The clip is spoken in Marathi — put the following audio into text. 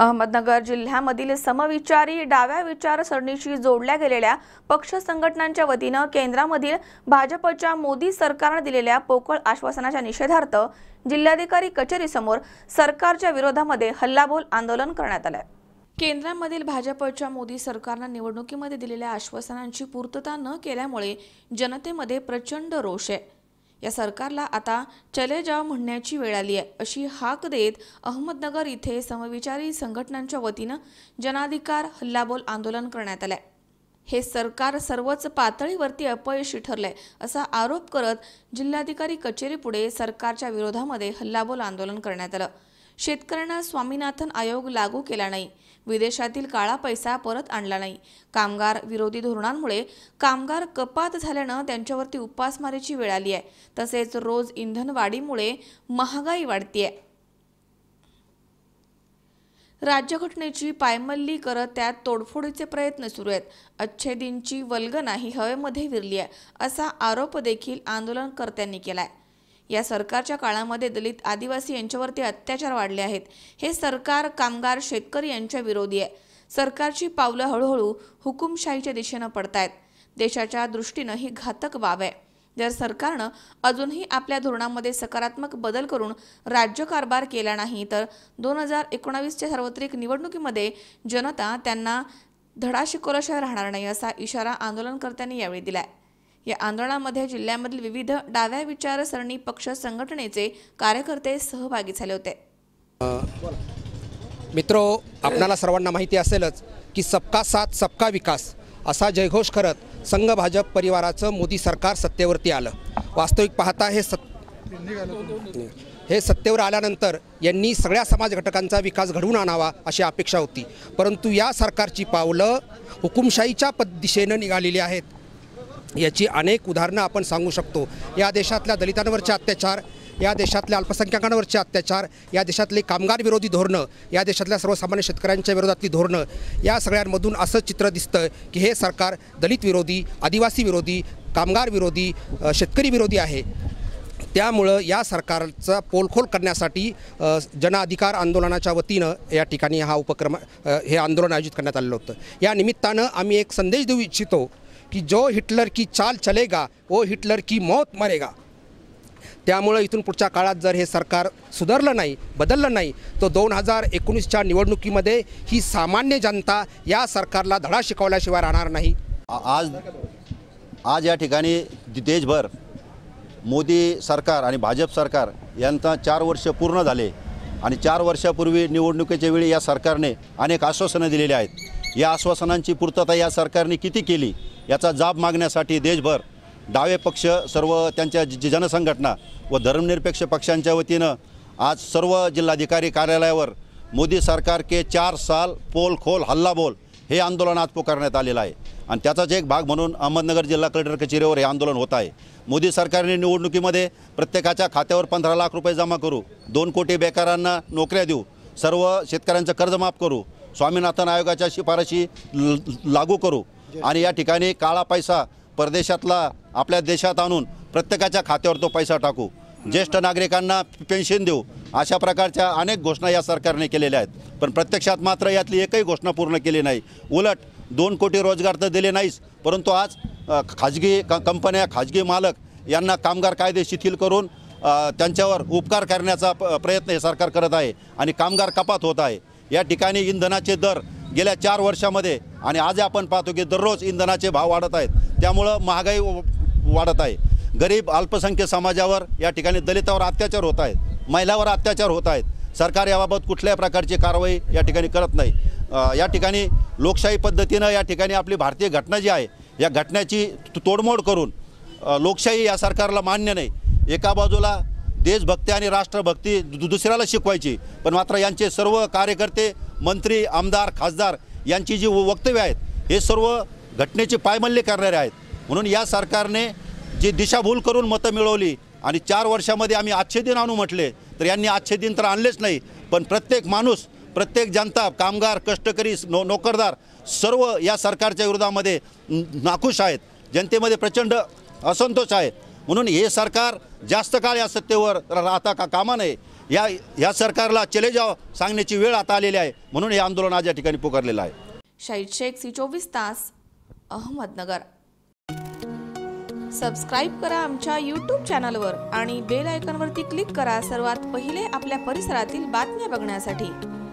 अहमदनगर जिल्ह्यामधील समविचारी डाव्या विचारसरणीशी जोडल्या गेलेल्या पक्ष संघटनांच्या वतीनं केंद्रामधील भाजपच्या मोदी सरकारनं दिलेल्या पोकळ आश्वासनाच्या निषेधार्थ जिल्हाधिकारी कचेरीसमोर सरकारच्या विरोधामध्ये हल्लाबोल आंदोलन करण्यात आलंय केंद्रामधील भाजपच्या मोदी सरकारनं निवडणुकीमध्ये दिलेल्या आश्वासनांची पूर्तता न केल्यामुळे जनतेमध्ये प्रचंड रोष आहे या सरकारला आता चले जाव म्हणण्याची वेळ आली आहे अशी हाक देत अहमदनगर इथे समविचारी संघटनांच्या वतीनं जनाधिकार हल्लाबोल आंदोलन करण्यात आलंय हे सरकार सर्वच पातळीवरती अपयशी ठरलंय असा आरोप करत जिल्हाधिकारी कचेरी सरकारच्या विरोधामध्ये हल्लाबोल आंदोलन करण्यात आलं शेतकऱ्यांना स्वामीनाथन आयोग लागू केला नाही विदेशातील काळा पैसा परत आणला नाही कामगार विरोधी धोरणांमुळे कामगार कपात झाल्यानं त्यांच्यावरती उपासमारीची वेळ आली आहे तसेच रोज इंधन वाढीमुळे महागाई वाढतीये राज्यघटनेची पायमल्ली करत त्यात तोडफोडीचे प्रयत्न सुरू आहेत अच्छेदींची वल्गना ही हवेमध्ये विरली आहे असा आरोप देखील आंदोलनकर्त्यांनी केलाय या सरकारच्या काळामध्ये दलित आदिवासी यांच्यावरती अत्याचार वाढले आहेत हे सरकार कामगार शेतकरी यांच्या विरोधी आहे सरकारची पावलं हळूहळू हुकुमशाहीच्या दिशेनं पडतायत देशाच्या दृष्टीनं ही घातक बाब आहे जर सरकारनं अजूनही आपल्या धोरणामध्ये सकारात्मक बदल करून राज्यकारभार केला नाही तर दोन हजार एकोणावीसच्या सार्वत्रिक निवडणुकीमध्ये जनता त्यांना धडा राहणार नाही असा इशारा आंदोलनकर्त्यांनी यावेळी आहे या आंदोलनामध्ये जिल्ह्यामधील विविध डाव्या विचारसरणी पक्ष संघटनेचे कार्यकर्ते सहभागी झाले होते मित्रो आपणाला सर्वांना माहिती असेलच की सबका साथ सबका विकास असा जयघोष करत संघ भाजप परिवाराचं मोदी सरकार सत्तेवरती आलं वास्तविक पाहता हे सत् हे सत्तेवर आल्यानंतर यांनी सगळ्या समाज घटकांचा विकास घडवून आणावा अशी अपेक्षा होती परंतु या सरकारची पावलं हुकुमशाहीच्या पद दिशेनं निघालेली आहेत याची अनेक उदाहरणं आपण सांगू शकतो या देशातल्या दलितांवरचे अत्याचार या देशातल्या अल्पसंख्याकांवरचे अत्याचार या देशातले कामगार विरोधी धोरणं या देशातल्या सर्वसामान्य शेतकऱ्यांच्या विरोधातली धोरणं या सगळ्यांमधून असं चित्र दिसतं की हे सरकार दलित विरोधी आदिवासी विरोधी कामगार विरोधी शेतकरी विरोधी आहे त्यामुळं या सरकारचा पोलखोल करण्यासाठी अधिकार आंदोलनाच्या वतीनं या ठिकाणी हा उपक्रम हे आंदोलन आयोजित करण्यात आलेलं होतं या निमित्तानं आम्ही एक संदेश देऊ इच्छितो की जो हिटलर की चाल चलेगा वो हिटलर की मौत मरेगा त्यामुळं इथून पुढच्या काळात जर हे सरकार सुधारलं नाही बदललं नाही तर दोन हजार एकोणीसच्या निवडणुकीमध्ये ही सामान्य जनता या सरकारला धडा शिकवल्याशिवाय राहणार नाही आज आज या ठिकाणी देशभर मोदी सरकार आणि भाजप सरकार यांचा चार वर्ष पूर्ण झाले आणि चार वर्षापूर्वी निवडणुकीच्या वेळी या सरकारने अनेक आश्वासनं दिलेली आहेत या आश्वासनांची पूर्तता या सरकारने किती केली याचा जाब मागण्यासाठी देशभर डावे पक्ष सर्व त्यांच्या जनसंघटना व धर्मनिरपेक्ष पक्षांच्या वतीनं आज सर्व जिल्हाधिकारी कार्यालयावर मोदी सरकार के चार साल पोल खोल हल्ला बोल हे आंदोलन आज पुकारण्यात आलेलं आहे आणि त्याचाच एक भाग म्हणून अहमदनगर जिल्हा कलेक्टर कचेरीवर हे आंदोलन होत आहे मोदी सरकारने निवडणुकीमध्ये प्रत्येकाच्या खात्यावर पंधरा लाख रुपये जमा करू दोन कोटी बेकारांना नोकऱ्या देऊ सर्व शेतकऱ्यांचं कर्ज माफ करू स्वामीनाथन आयोगाच्या शिफारशी लागू करू आणि या ठिकाणी काळा पैसा परदेशातला आपल्या देशात आणून प्रत्येकाच्या खात्यावर तो पैसा टाकू ज्येष्ठ नागरिकांना पेन्शन देऊ अशा प्रकारच्या अनेक घोषणा या सरकारने केलेल्या आहेत पण प्रत्यक्षात मात्र यातली एकही घोषणा पूर्ण केली नाही उलट दोन कोटी रोजगार तर दिले नाहीच परंतु आज खाजगी क कंपन्या खाजगी मालक यांना कामगार कायदे शिथिल करून त्यांच्यावर उपकार करण्याचा प्रयत्न हे सरकार करत आहे आणि कामगार कपात होत आहे या ठिकाणी इंधनाचे दर गेल्या चार वर्षामध्ये आणि आज आपण पाहतो की दररोज इंधनाचे भाव वाढत आहेत त्यामुळं महागाई वाढत आहे गरीब अल्पसंख्य समाजावर या ठिकाणी दलितावर अत्याचार होत आहेत महिलावर अत्याचार होत आहेत सरकार याबाबत कुठल्याही प्रकारची कारवाई या ठिकाणी करत नाही या ठिकाणी लोकशाही पद्धतीनं या ठिकाणी आपली भारतीय घटना जी आहे या घटनेची तोडमोड करून लोकशाही या सरकारला मान्य नाही एका बाजूला देशभक्ती आणि राष्ट्रभक्ती दुसऱ्याला शिकवायची पण मात्र यांचे सर्व कार्यकर्ते मंत्री आमदार खासदार यांची जी वक्तव्य आहेत हे सर्व घटनेचे पायमल्ले करणारे आहेत म्हणून या सरकारने जी दिशाभूल करून मतं मिळवली आणि चार वर्षामध्ये आम्ही आच्छेदिन दिन आणू म्हटले तर यांनी आच्छेदिन दिन तर आणलेच नाही पण प्रत्येक माणूस प्रत्येक जनता कामगार कष्टकरी नो नोकरदार सर्व या सरकारच्या विरोधामध्ये नाखुश आहेत जनतेमध्ये प्रचंड असंतोष आहे म्हणून हे सरकार जास्त काळ या सत्तेवर राहता का कामा नये या या सरकारला चले जाओ सांगण्याची वेळ आता आलेली आहे म्हणून हे आंदोलन आज या ठिकाणी पुकारलेलं आहे शाहिद शेख सी चोवीस तास अहमदनगर सबस्क्राईब करा आमच्या यूट्यूब चॅनलवर आणि बेल आयकॉनवरती क्लिक करा सर्वात पहिले आपल्या परिसरातील बातम्या बघण्यासाठी